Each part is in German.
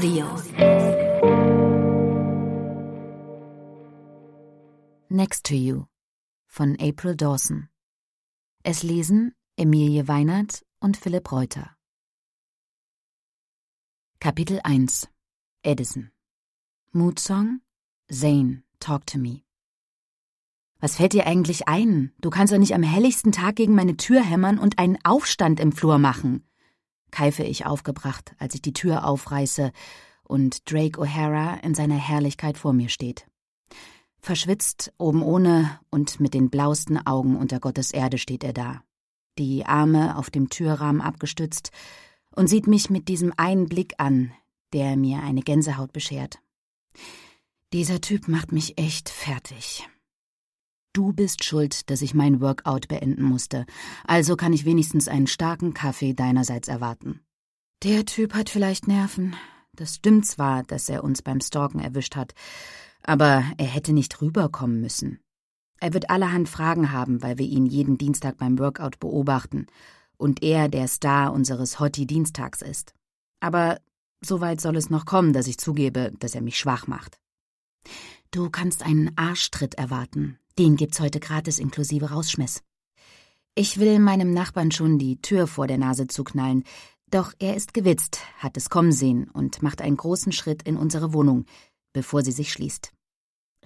Audio. Next to You von April Dawson. Es lesen Emilie Weinert und Philipp Reuter. Kapitel 1 Edison Mood Song Zane, Talk to Me. Was fällt dir eigentlich ein? Du kannst doch nicht am helligsten Tag gegen meine Tür hämmern und einen Aufstand im Flur machen keife ich aufgebracht, als ich die Tür aufreiße und Drake O'Hara in seiner Herrlichkeit vor mir steht. Verschwitzt, oben ohne und mit den blauesten Augen unter Gottes Erde steht er da, die Arme auf dem Türrahmen abgestützt und sieht mich mit diesem einen Blick an, der mir eine Gänsehaut beschert. Dieser Typ macht mich echt fertig. Du bist schuld, dass ich mein Workout beenden musste, also kann ich wenigstens einen starken Kaffee deinerseits erwarten. Der Typ hat vielleicht Nerven. Das stimmt zwar, dass er uns beim Stalken erwischt hat, aber er hätte nicht rüberkommen müssen. Er wird allerhand Fragen haben, weil wir ihn jeden Dienstag beim Workout beobachten und er der Star unseres Hottie-Dienstags ist. Aber so weit soll es noch kommen, dass ich zugebe, dass er mich schwach macht. Du kannst einen Arschtritt erwarten, den gibt's heute gratis inklusive Rausschmiss. Ich will meinem Nachbarn schon die Tür vor der Nase zuknallen, doch er ist gewitzt, hat es kommen sehen und macht einen großen Schritt in unsere Wohnung, bevor sie sich schließt.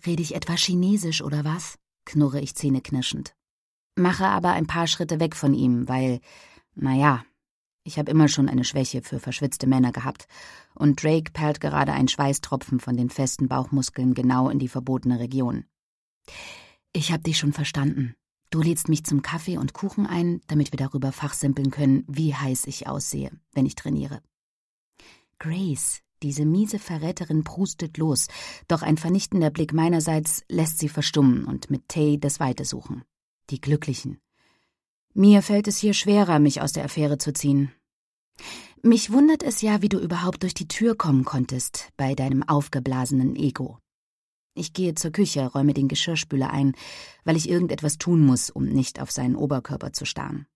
Rede ich etwa Chinesisch oder was? knurre ich zähneknirschend. Mache aber ein paar Schritte weg von ihm, weil, naja, ich habe immer schon eine Schwäche für verschwitzte Männer gehabt, und Drake perlt gerade ein Schweißtropfen von den festen Bauchmuskeln genau in die verbotene Region. Ich hab dich schon verstanden. Du lädst mich zum Kaffee und Kuchen ein, damit wir darüber fachsimpeln können, wie heiß ich aussehe, wenn ich trainiere. Grace, diese miese Verräterin prustet los, doch ein vernichtender Blick meinerseits lässt sie verstummen und mit Tay das Weite suchen. Die Glücklichen. Mir fällt es hier schwerer, mich aus der Affäre zu ziehen. Mich wundert es ja, wie du überhaupt durch die Tür kommen konntest, bei deinem aufgeblasenen Ego. Ich gehe zur Küche, räume den Geschirrspüler ein, weil ich irgendetwas tun muss, um nicht auf seinen Oberkörper zu starren.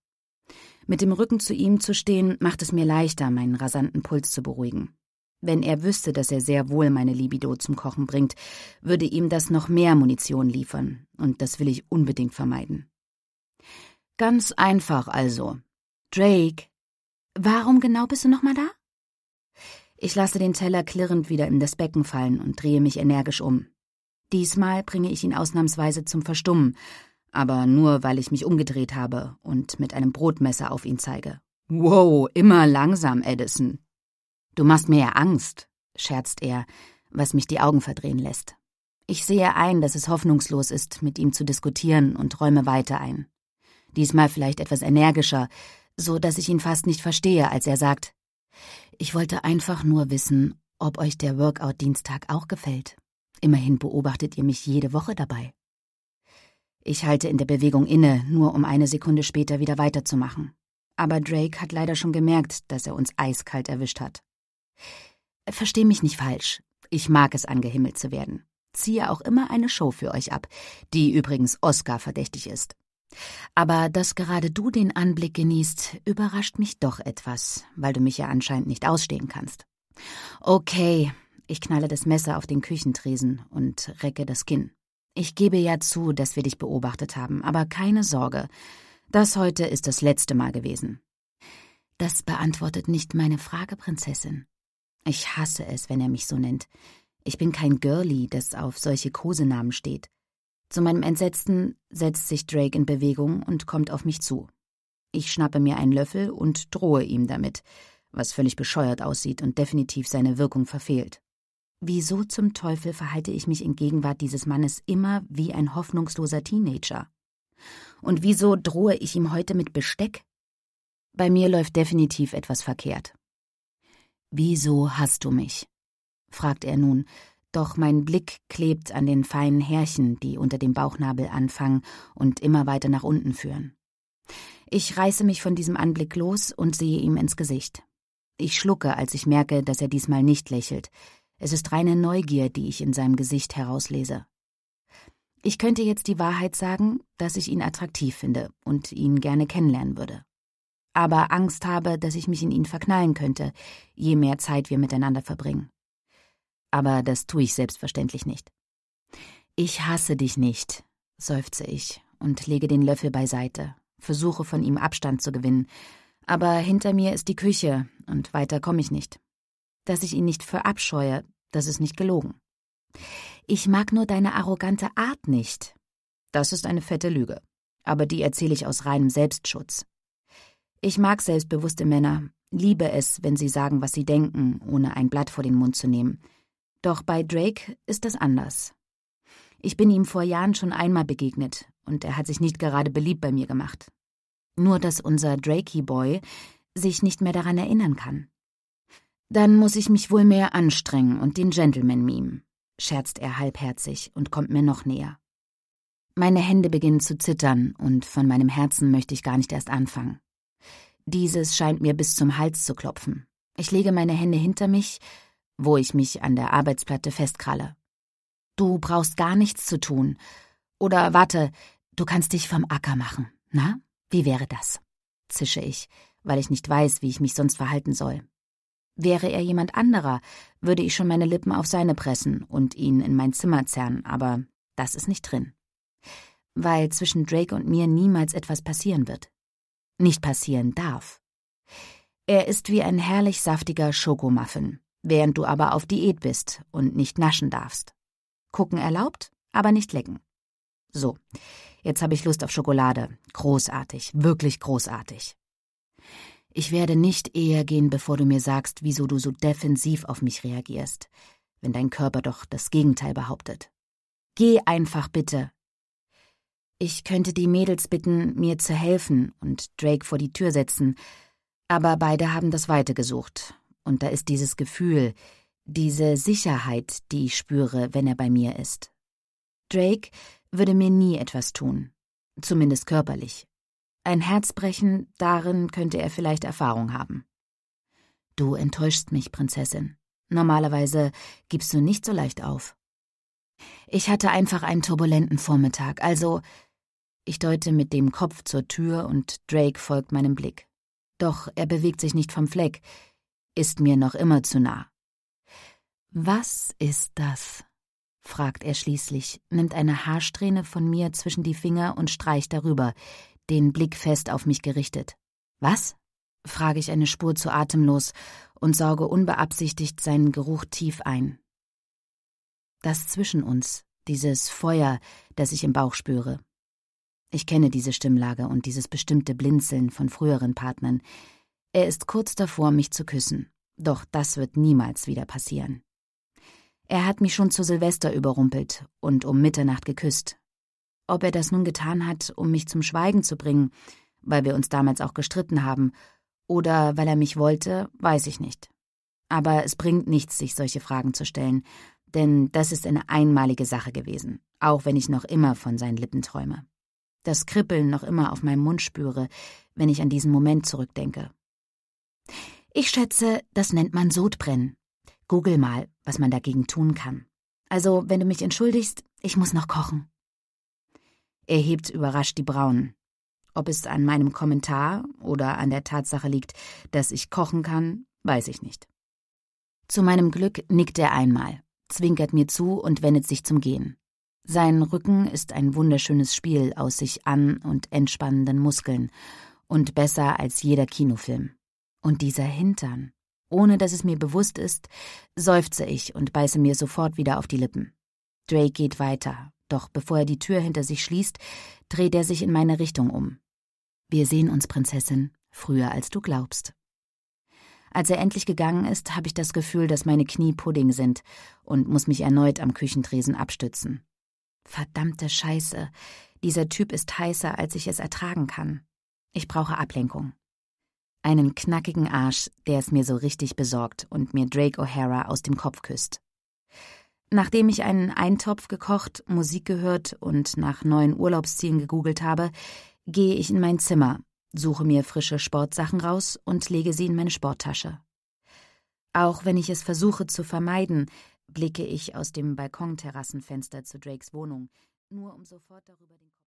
Mit dem Rücken zu ihm zu stehen, macht es mir leichter, meinen rasanten Puls zu beruhigen. Wenn er wüsste, dass er sehr wohl meine Libido zum Kochen bringt, würde ihm das noch mehr Munition liefern, und das will ich unbedingt vermeiden. Ganz einfach also. Drake, warum genau bist du nochmal da? Ich lasse den Teller klirrend wieder in das Becken fallen und drehe mich energisch um. Diesmal bringe ich ihn ausnahmsweise zum Verstummen, aber nur, weil ich mich umgedreht habe und mit einem Brotmesser auf ihn zeige. Wow, immer langsam, Edison. Du machst mir ja Angst, scherzt er, was mich die Augen verdrehen lässt. Ich sehe ein, dass es hoffnungslos ist, mit ihm zu diskutieren und räume weiter ein. Diesmal vielleicht etwas energischer, so dass ich ihn fast nicht verstehe, als er sagt, ich wollte einfach nur wissen, ob euch der Workout-Dienstag auch gefällt. Immerhin beobachtet ihr mich jede Woche dabei. Ich halte in der Bewegung inne, nur um eine Sekunde später wieder weiterzumachen. Aber Drake hat leider schon gemerkt, dass er uns eiskalt erwischt hat. Versteh mich nicht falsch. Ich mag es, angehimmelt zu werden. Ziehe auch immer eine Show für euch ab, die übrigens Oscar verdächtig ist. Aber dass gerade du den Anblick genießt, überrascht mich doch etwas, weil du mich ja anscheinend nicht ausstehen kannst. Okay, ich knalle das Messer auf den Küchentresen und recke das Kinn. Ich gebe ja zu, dass wir dich beobachtet haben, aber keine Sorge. Das heute ist das letzte Mal gewesen. Das beantwortet nicht meine Frage, Prinzessin. Ich hasse es, wenn er mich so nennt. Ich bin kein Girlie, das auf solche Kosenamen steht. Zu meinem Entsetzen setzt sich Drake in Bewegung und kommt auf mich zu. Ich schnappe mir einen Löffel und drohe ihm damit, was völlig bescheuert aussieht und definitiv seine Wirkung verfehlt. Wieso zum Teufel verhalte ich mich in Gegenwart dieses Mannes immer wie ein hoffnungsloser Teenager? Und wieso drohe ich ihm heute mit Besteck? Bei mir läuft definitiv etwas verkehrt. Wieso hast du mich? fragt er nun, doch mein Blick klebt an den feinen Härchen, die unter dem Bauchnabel anfangen und immer weiter nach unten führen. Ich reiße mich von diesem Anblick los und sehe ihm ins Gesicht. Ich schlucke, als ich merke, dass er diesmal nicht lächelt, es ist reine Neugier, die ich in seinem Gesicht herauslese. Ich könnte jetzt die Wahrheit sagen, dass ich ihn attraktiv finde und ihn gerne kennenlernen würde. Aber Angst habe, dass ich mich in ihn verknallen könnte, je mehr Zeit wir miteinander verbringen. Aber das tue ich selbstverständlich nicht. Ich hasse dich nicht, seufze ich und lege den Löffel beiseite, versuche von ihm Abstand zu gewinnen, aber hinter mir ist die Küche und weiter komme ich nicht dass ich ihn nicht verabscheue, das ist nicht gelogen. Ich mag nur deine arrogante Art nicht. Das ist eine fette Lüge, aber die erzähle ich aus reinem Selbstschutz. Ich mag selbstbewusste Männer, liebe es, wenn sie sagen, was sie denken, ohne ein Blatt vor den Mund zu nehmen. Doch bei Drake ist das anders. Ich bin ihm vor Jahren schon einmal begegnet und er hat sich nicht gerade beliebt bei mir gemacht. Nur dass unser Drakey Boy sich nicht mehr daran erinnern kann. Dann muss ich mich wohl mehr anstrengen und den Gentleman mimen, scherzt er halbherzig und kommt mir noch näher. Meine Hände beginnen zu zittern und von meinem Herzen möchte ich gar nicht erst anfangen. Dieses scheint mir bis zum Hals zu klopfen. Ich lege meine Hände hinter mich, wo ich mich an der Arbeitsplatte festkralle. Du brauchst gar nichts zu tun. Oder warte, du kannst dich vom Acker machen. Na, wie wäre das? zische ich, weil ich nicht weiß, wie ich mich sonst verhalten soll. Wäre er jemand anderer, würde ich schon meine Lippen auf seine pressen und ihn in mein Zimmer zerren, aber das ist nicht drin. Weil zwischen Drake und mir niemals etwas passieren wird. Nicht passieren darf. Er ist wie ein herrlich saftiger Schokomuffin, während du aber auf Diät bist und nicht naschen darfst. Gucken erlaubt, aber nicht lecken. So, jetzt habe ich Lust auf Schokolade. Großartig, wirklich großartig. Ich werde nicht eher gehen, bevor du mir sagst, wieso du so defensiv auf mich reagierst, wenn dein Körper doch das Gegenteil behauptet. Geh einfach bitte. Ich könnte die Mädels bitten, mir zu helfen und Drake vor die Tür setzen, aber beide haben das Weite gesucht, und da ist dieses Gefühl, diese Sicherheit, die ich spüre, wenn er bei mir ist. Drake würde mir nie etwas tun, zumindest körperlich. Ein Herzbrechen, darin könnte er vielleicht Erfahrung haben. Du enttäuschst mich, Prinzessin. Normalerweise gibst du nicht so leicht auf. Ich hatte einfach einen turbulenten Vormittag, also ich deute mit dem Kopf zur Tür und Drake folgt meinem Blick. Doch er bewegt sich nicht vom Fleck, ist mir noch immer zu nah. Was ist das? fragt er schließlich, nimmt eine Haarsträhne von mir zwischen die Finger und streicht darüber, den Blick fest auf mich gerichtet. Was? frage ich eine Spur zu atemlos und sauge unbeabsichtigt seinen Geruch tief ein. Das zwischen uns, dieses Feuer, das ich im Bauch spüre. Ich kenne diese Stimmlage und dieses bestimmte Blinzeln von früheren Partnern. Er ist kurz davor, mich zu küssen, doch das wird niemals wieder passieren. Er hat mich schon zu Silvester überrumpelt und um Mitternacht geküsst, ob er das nun getan hat, um mich zum Schweigen zu bringen, weil wir uns damals auch gestritten haben, oder weil er mich wollte, weiß ich nicht. Aber es bringt nichts, sich solche Fragen zu stellen, denn das ist eine einmalige Sache gewesen, auch wenn ich noch immer von seinen Lippen träume. Das Kribbeln noch immer auf meinem Mund spüre, wenn ich an diesen Moment zurückdenke. Ich schätze, das nennt man Sodbrennen. Google mal, was man dagegen tun kann. Also, wenn du mich entschuldigst, ich muss noch kochen. Er hebt überrascht die Brauen. Ob es an meinem Kommentar oder an der Tatsache liegt, dass ich kochen kann, weiß ich nicht. Zu meinem Glück nickt er einmal, zwinkert mir zu und wendet sich zum Gehen. Sein Rücken ist ein wunderschönes Spiel aus sich an und entspannenden Muskeln und besser als jeder Kinofilm. Und dieser Hintern. Ohne dass es mir bewusst ist, seufze ich und beiße mir sofort wieder auf die Lippen. Drake geht weiter, doch bevor er die Tür hinter sich schließt, dreht er sich in meine Richtung um. Wir sehen uns, Prinzessin, früher als du glaubst. Als er endlich gegangen ist, habe ich das Gefühl, dass meine Knie Pudding sind und muss mich erneut am Küchentresen abstützen. Verdammte Scheiße, dieser Typ ist heißer, als ich es ertragen kann. Ich brauche Ablenkung. Einen knackigen Arsch, der es mir so richtig besorgt und mir Drake O'Hara aus dem Kopf küsst. Nachdem ich einen Eintopf gekocht, Musik gehört und nach neuen Urlaubszielen gegoogelt habe, gehe ich in mein Zimmer, suche mir frische Sportsachen raus und lege sie in meine Sporttasche. Auch wenn ich es versuche zu vermeiden, blicke ich aus dem Balkonterrassenfenster zu Drakes Wohnung, nur um sofort darüber den